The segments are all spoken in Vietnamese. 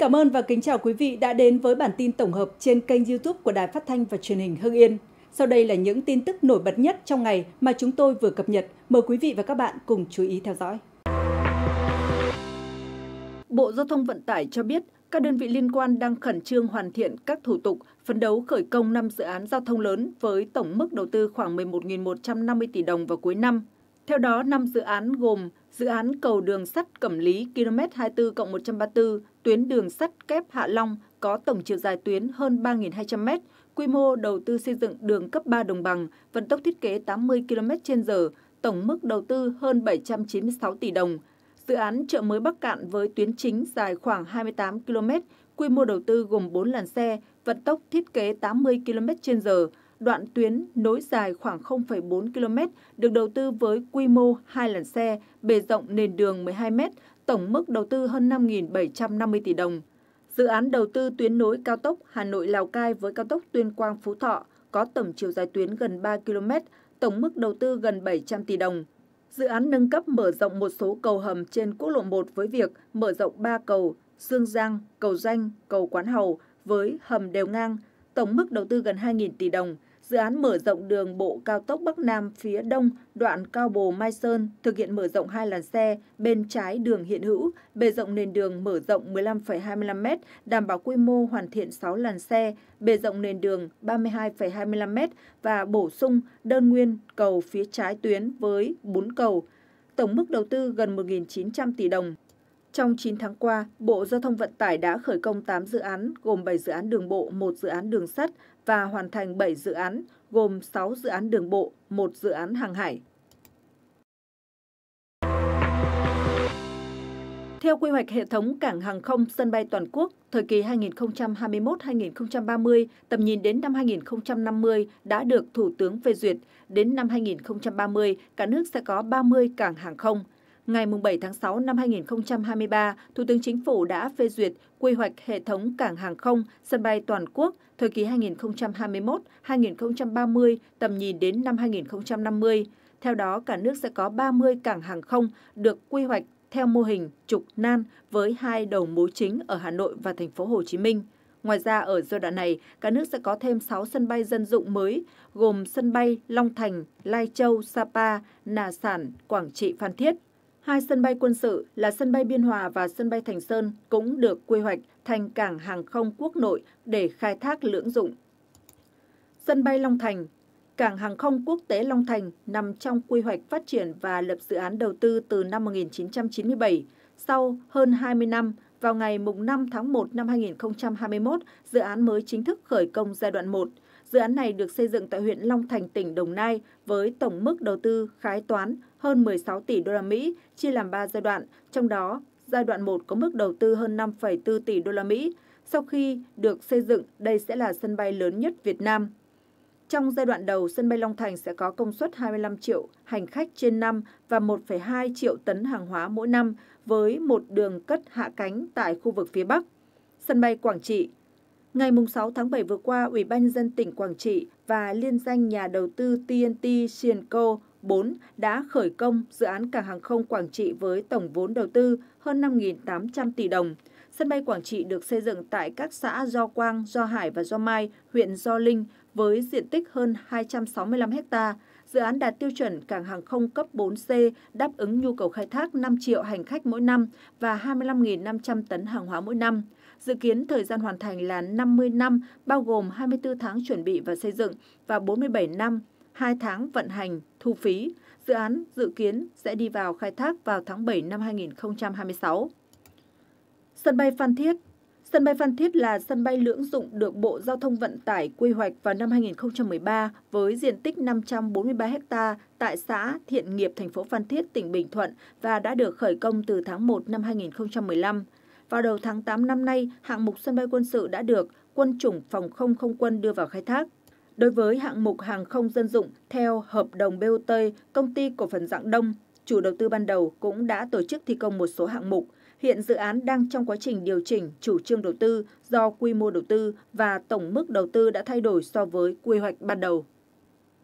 cảm ơn và kính chào quý vị đã đến với bản tin tổng hợp trên kênh YouTube của Đài Phát thanh và Truyền hình Hưng Yên. Sau đây là những tin tức nổi bật nhất trong ngày mà chúng tôi vừa cập nhật. Mời quý vị và các bạn cùng chú ý theo dõi. Bộ Giao thông Vận tải cho biết, các đơn vị liên quan đang khẩn trương hoàn thiện các thủ tục, phấn đấu khởi công 5 dự án giao thông lớn với tổng mức đầu tư khoảng 11.150 tỷ đồng vào cuối năm. Theo đó, 5 dự án gồm dự án cầu đường sắt Cẩm Lý km 24 134, tuyến đường sắt kép Hạ Long có tổng chiều dài tuyến hơn 3.200 m, quy mô đầu tư xây dựng đường cấp 3 đồng bằng, vận tốc thiết kế 80 km/h, tổng mức đầu tư hơn 796 tỷ đồng. Dự án chợ mới Bắc Cạn với tuyến chính dài khoảng 28 km, quy mô đầu tư gồm 4 làn xe, vận tốc thiết kế 80 km/h, đoạn tuyến nối dài khoảng 0,4 km được đầu tư với quy mô 2 làn xe, bề rộng nền đường 12 m, tổng mức đầu tư hơn 5.750 tỷ đồng. Dự án đầu tư tuyến nối cao tốc Hà Nội Lào Cai với cao tốc Tuyên Quang Phú Thọ có tổng chiều dài tuyến gần 3 km, tổng mức đầu tư gần 700 tỷ đồng. Dự án nâng cấp mở rộng một số cầu hầm trên quốc lộ 1 với việc mở rộng 3 cầu Dương Giang, cầu Danh, cầu Quán Hầu với hầm đều ngang, tổng mức đầu tư gần 2.000 tỷ đồng – dự án mở rộng đường bộ cao tốc Bắc Nam phía Đông, đoạn Cao Bồ Mai Sơn, thực hiện mở rộng hai làn xe bên trái đường hiện hữu, bề rộng nền đường mở rộng 15,25m, đảm bảo quy mô hoàn thiện 6 làn xe, bề rộng nền đường 32,25m và bổ sung đơn nguyên cầu phía trái tuyến với 4 cầu. Tổng mức đầu tư gần 1.900 tỷ đồng. Trong 9 tháng qua, Bộ Giao thông Vận tải đã khởi công 8 dự án, gồm 7 dự án đường bộ, 1 dự án đường sắt và hoàn thành 7 dự án, gồm 6 dự án đường bộ, 1 dự án hàng hải. Theo quy hoạch hệ thống cảng hàng không sân bay toàn quốc, thời kỳ 2021-2030, tầm nhìn đến năm 2050 đã được Thủ tướng phê duyệt. Đến năm 2030, cả nước sẽ có 30 cảng hàng không – Ngày 7 tháng 6 năm 2023, Thủ tướng Chính phủ đã phê duyệt quy hoạch hệ thống cảng hàng không, sân bay toàn quốc thời kỳ 2021-2030 tầm nhìn đến năm 2050. Theo đó, cả nước sẽ có 30 cảng hàng không được quy hoạch theo mô hình trục nan với hai đầu mối chính ở Hà Nội và thành phố Hồ Chí Minh. Ngoài ra, ở giai đoạn này, cả nước sẽ có thêm 6 sân bay dân dụng mới, gồm sân bay Long Thành, Lai Châu, Sapa, Nà Sản, Quảng Trị, Phan Thiết. Hai sân bay quân sự là sân bay Biên Hòa và sân bay Thành Sơn cũng được quy hoạch thành cảng hàng không quốc nội để khai thác lưỡng dụng. Sân bay Long Thành Cảng hàng không quốc tế Long Thành nằm trong quy hoạch phát triển và lập dự án đầu tư từ năm 1997. Sau hơn 20 năm, vào ngày 5 tháng 1 năm 2021, dự án mới chính thức khởi công giai đoạn 1. Dự án này được xây dựng tại huyện Long Thành, tỉnh Đồng Nai với tổng mức đầu tư khái toán hơn 16 tỷ đô la Mỹ, chia làm 3 giai đoạn, trong đó giai đoạn 1 có mức đầu tư hơn 5,4 tỷ đô la Mỹ. Sau khi được xây dựng, đây sẽ là sân bay lớn nhất Việt Nam. Trong giai đoạn đầu, sân bay Long Thành sẽ có công suất 25 triệu hành khách trên năm và 1,2 triệu tấn hàng hóa mỗi năm với một đường cất hạ cánh tại khu vực phía Bắc. Sân bay Quảng Trị Ngày 6 tháng 7 vừa qua, Ủy ban nhân dân tỉnh Quảng Trị và liên danh nhà đầu tư TNT Sienco 4 đã khởi công dự án cảng hàng không Quảng Trị với tổng vốn đầu tư hơn 5.800 tỷ đồng. Sân bay Quảng Trị được xây dựng tại các xã Do Quang, Do Hải và Do Mai, huyện Do Linh với diện tích hơn 265 hectare Dự án đạt tiêu chuẩn cảng hàng không cấp 4C đáp ứng nhu cầu khai thác 5 triệu hành khách mỗi năm và 25.500 tấn hàng hóa mỗi năm. Dự kiến thời gian hoàn thành là 50 năm, bao gồm 24 tháng chuẩn bị và xây dựng và 47 năm, 2 tháng vận hành, thu phí. Dự án dự kiến sẽ đi vào khai thác vào tháng 7 năm 2026. Sân bay Phan Thiết Sân bay Phan Thiết là sân bay lưỡng dụng được Bộ Giao thông Vận tải quy hoạch vào năm 2013 với diện tích 543 ha tại xã Thiện Nghiệp, thành phố Phan Thiết, tỉnh Bình Thuận và đã được khởi công từ tháng 1 năm 2015. Vào đầu tháng 8 năm nay, hạng mục sân bay quân sự đã được quân chủng phòng không không quân đưa vào khai thác. Đối với hạng mục hàng không dân dụng theo hợp đồng BOT, công ty cổ phần Dạng Đông, chủ đầu tư ban đầu cũng đã tổ chức thi công một số hạng mục – Hiện dự án đang trong quá trình điều chỉnh chủ trương đầu tư do quy mô đầu tư và tổng mức đầu tư đã thay đổi so với quy hoạch ban đầu.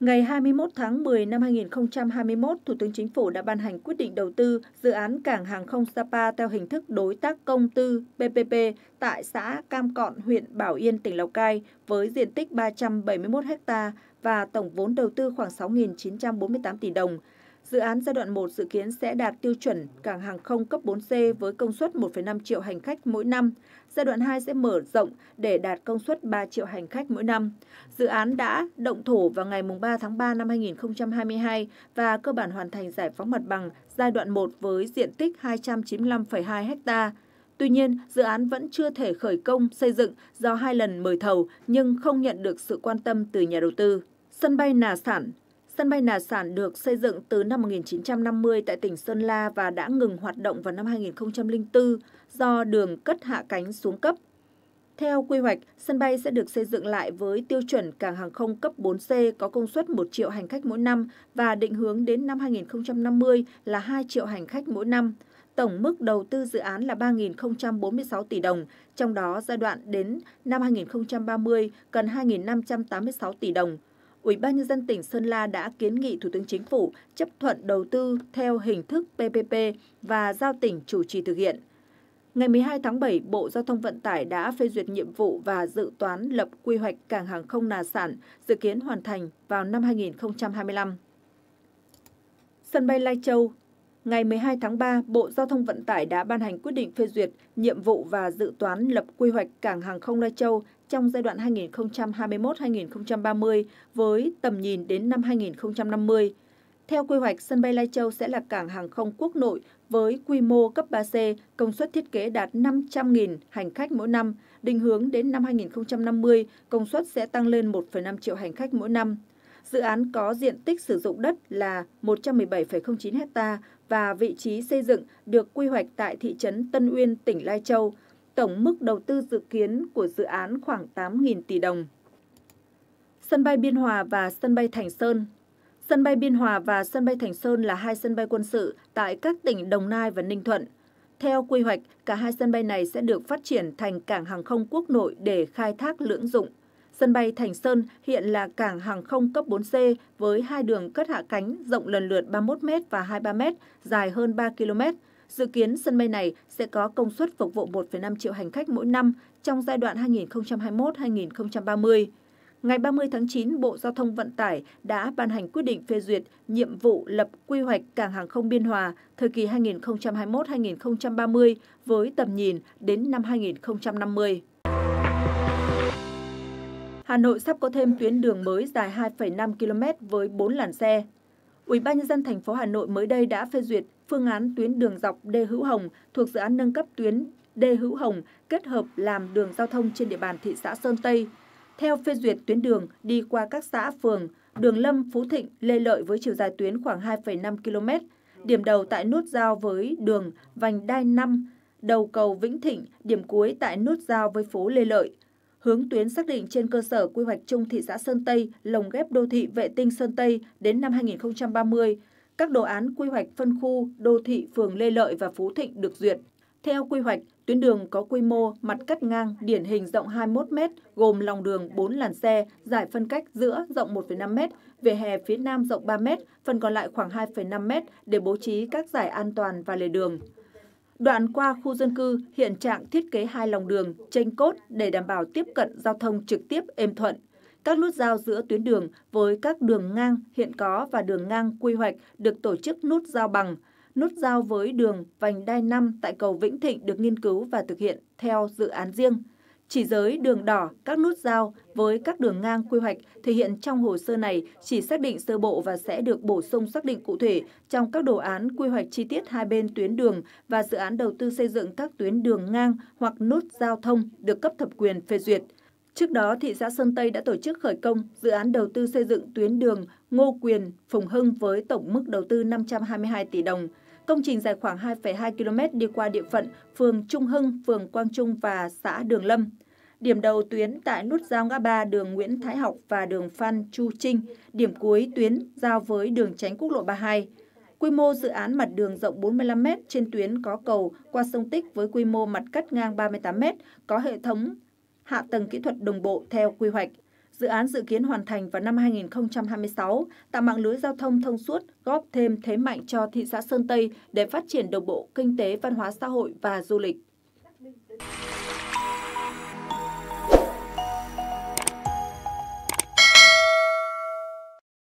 Ngày 21 tháng 10 năm 2021, Thủ tướng Chính phủ đã ban hành quyết định đầu tư dự án cảng hàng không Sapa theo hình thức đối tác công tư PPP tại xã Cam Cọn, huyện Bảo Yên, tỉnh Lào Cai với diện tích 371 ha và tổng vốn đầu tư khoảng 6.948 tỷ đồng – Dự án giai đoạn 1 dự kiến sẽ đạt tiêu chuẩn cảng hàng không cấp 4C với công suất 1,5 triệu hành khách mỗi năm. Giai đoạn 2 sẽ mở rộng để đạt công suất 3 triệu hành khách mỗi năm. Dự án đã động thổ vào ngày 3 tháng 3 năm 2022 và cơ bản hoàn thành giải phóng mặt bằng giai đoạn 1 với diện tích 295,2 ha. Tuy nhiên, dự án vẫn chưa thể khởi công xây dựng do hai lần mời thầu nhưng không nhận được sự quan tâm từ nhà đầu tư. Sân bay Nà Sản Sân bay Nà Sản được xây dựng từ năm 1950 tại tỉnh Sơn La và đã ngừng hoạt động vào năm 2004 do đường cất hạ cánh xuống cấp. Theo quy hoạch, sân bay sẽ được xây dựng lại với tiêu chuẩn cảng hàng không cấp 4C có công suất 1 triệu hành khách mỗi năm và định hướng đến năm 2050 là 2 triệu hành khách mỗi năm. Tổng mức đầu tư dự án là 3.046 tỷ đồng, trong đó giai đoạn đến năm 2030 cần 2.586 tỷ đồng, Ủy ban nhân dân tỉnh Sơn La đã kiến nghị Thủ tướng Chính phủ chấp thuận đầu tư theo hình thức PPP và giao tỉnh chủ trì thực hiện. Ngày 12 tháng 7, Bộ Giao thông Vận tải đã phê duyệt nhiệm vụ và dự toán lập quy hoạch cảng hàng không Nà Sản, dự kiến hoàn thành vào năm 2025. Sân bay Lai Châu, ngày 12 tháng 3, Bộ Giao thông Vận tải đã ban hành quyết định phê duyệt nhiệm vụ và dự toán lập quy hoạch cảng hàng không Lai Châu trong giai đoạn 2021-2030 với tầm nhìn đến năm 2050. Theo quy hoạch, sân bay Lai Châu sẽ là cảng hàng không quốc nội với quy mô cấp 3C, công suất thiết kế đạt 500.000 hành khách mỗi năm. Định hướng đến năm 2050, công suất sẽ tăng lên 1,5 triệu hành khách mỗi năm. Dự án có diện tích sử dụng đất là 117,09 ha và vị trí xây dựng được quy hoạch tại thị trấn Tân Uyên, tỉnh Lai Châu, Tổng mức đầu tư dự kiến của dự án khoảng 8.000 tỷ đồng. Sân bay Biên Hòa và sân bay Thành Sơn Sân bay Biên Hòa và sân bay Thành Sơn là hai sân bay quân sự tại các tỉnh Đồng Nai và Ninh Thuận. Theo quy hoạch, cả hai sân bay này sẽ được phát triển thành cảng hàng không quốc nội để khai thác lưỡng dụng. Sân bay Thành Sơn hiện là cảng hàng không cấp 4C với hai đường cất hạ cánh rộng lần lượt 31m và 23m, dài hơn 3 km. Dự kiến sân bay này sẽ có công suất phục vụ 1,5 triệu hành khách mỗi năm trong giai đoạn 2021-2030. Ngày 30 tháng 9, Bộ Giao thông Vận tải đã ban hành quyết định phê duyệt nhiệm vụ lập quy hoạch cảng hàng không Biên Hòa thời kỳ 2021-2030 với tầm nhìn đến năm 2050. Hà Nội sắp có thêm tuyến đường mới dài 2,5 km với 4 làn xe. Ủy ban nhân dân thành phố Hà Nội mới đây đã phê duyệt phương án tuyến đường dọc Đê Hữu Hồng thuộc dự án nâng cấp tuyến Đê Hữu Hồng kết hợp làm đường giao thông trên địa bàn thị xã Sơn Tây. Theo phê duyệt tuyến đường đi qua các xã phường, đường Lâm, Phú Thịnh, Lê Lợi với chiều dài tuyến khoảng 2,5 km, điểm đầu tại nút giao với đường Vành Đai 5, đầu cầu Vĩnh Thịnh, điểm cuối tại nút giao với phố Lê Lợi. Hướng tuyến xác định trên cơ sở quy hoạch chung thị xã Sơn Tây, lồng ghép đô thị vệ tinh Sơn Tây đến năm 2030, các đồ án quy hoạch phân khu, đô thị phường Lê Lợi và Phú Thịnh được duyệt. Theo quy hoạch, tuyến đường có quy mô mặt cắt ngang điển hình rộng 21 m, gồm lòng đường 4 làn xe, giải phân cách giữa rộng 1,5 m, vỉa hè phía nam rộng 3 m, phần còn lại khoảng 2,5 m để bố trí các giải an toàn và lề đường. Đoạn qua khu dân cư hiện trạng thiết kế hai lòng đường chênh cốt để đảm bảo tiếp cận giao thông trực tiếp êm thuận. Các nút giao giữa tuyến đường với các đường ngang hiện có và đường ngang quy hoạch được tổ chức nút giao bằng. Nút giao với đường vành đai 5 tại cầu Vĩnh Thịnh được nghiên cứu và thực hiện theo dự án riêng. Chỉ giới đường đỏ, các nút giao với các đường ngang quy hoạch thể hiện trong hồ sơ này chỉ xác định sơ bộ và sẽ được bổ sung xác định cụ thể trong các đồ án quy hoạch chi tiết hai bên tuyến đường và dự án đầu tư xây dựng các tuyến đường ngang hoặc nút giao thông được cấp thẩm quyền phê duyệt. Trước đó, thị xã Sơn Tây đã tổ chức khởi công dự án đầu tư xây dựng tuyến đường Ngô Quyền – Phùng Hưng với tổng mức đầu tư 522 tỷ đồng. Công trình dài khoảng 2,2 km đi qua địa phận phường Trung Hưng, phường Quang Trung và xã Đường Lâm. Điểm đầu tuyến tại nút giao ngã ba đường Nguyễn Thái Học và đường Phan Chu Trinh, điểm cuối tuyến giao với đường tránh quốc lộ 32. Quy mô dự án mặt đường rộng 45 m trên tuyến có cầu qua sông Tích với quy mô mặt cắt ngang 38 m, có hệ thống hạ tầng kỹ thuật đồng bộ theo quy hoạch. Dự án dự kiến hoàn thành vào năm 2026, tạo mạng lưới giao thông thông suốt, góp thêm thế mạnh cho thị xã Sơn Tây để phát triển đồng bộ kinh tế, văn hóa xã hội và du lịch.